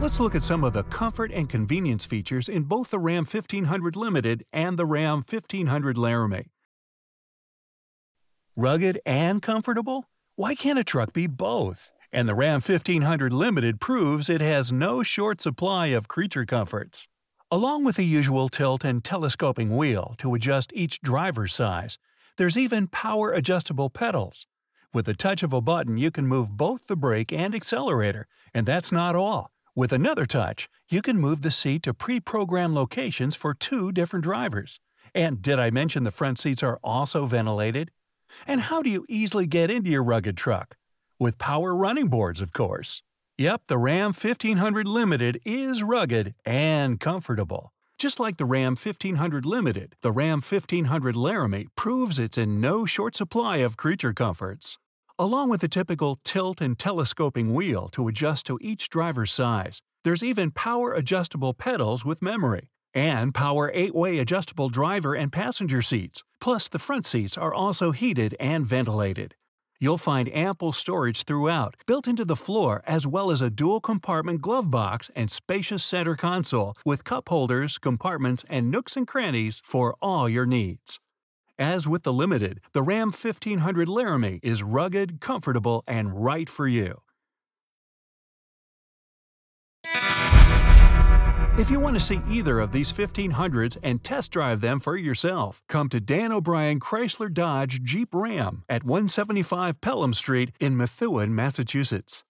Let's look at some of the comfort and convenience features in both the Ram 1500 Limited and the Ram 1500 Laramie. Rugged and comfortable? Why can't a truck be both? And the Ram 1500 Limited proves it has no short supply of creature comforts. Along with the usual tilt and telescoping wheel to adjust each driver's size, there's even power adjustable pedals. With the touch of a button, you can move both the brake and accelerator, and that's not all. With another touch, you can move the seat to pre-programmed locations for two different drivers. And did I mention the front seats are also ventilated? And how do you easily get into your rugged truck? With power running boards, of course. Yep, the Ram 1500 Limited is rugged and comfortable. Just like the Ram 1500 Limited, the Ram 1500 Laramie proves it's in no short supply of creature comforts. Along with the typical tilt and telescoping wheel to adjust to each driver's size, there's even power adjustable pedals with memory, and power 8 way adjustable driver and passenger seats, plus the front seats are also heated and ventilated. You'll find ample storage throughout, built into the floor, as well as a dual compartment glove box and spacious center console with cup holders, compartments, and nooks and crannies for all your needs. As with the Limited, the Ram 1500 Laramie is rugged, comfortable, and right for you. If you want to see either of these 1500s and test drive them for yourself, come to Dan O'Brien Chrysler Dodge Jeep Ram at 175 Pelham Street in Methuen, Massachusetts.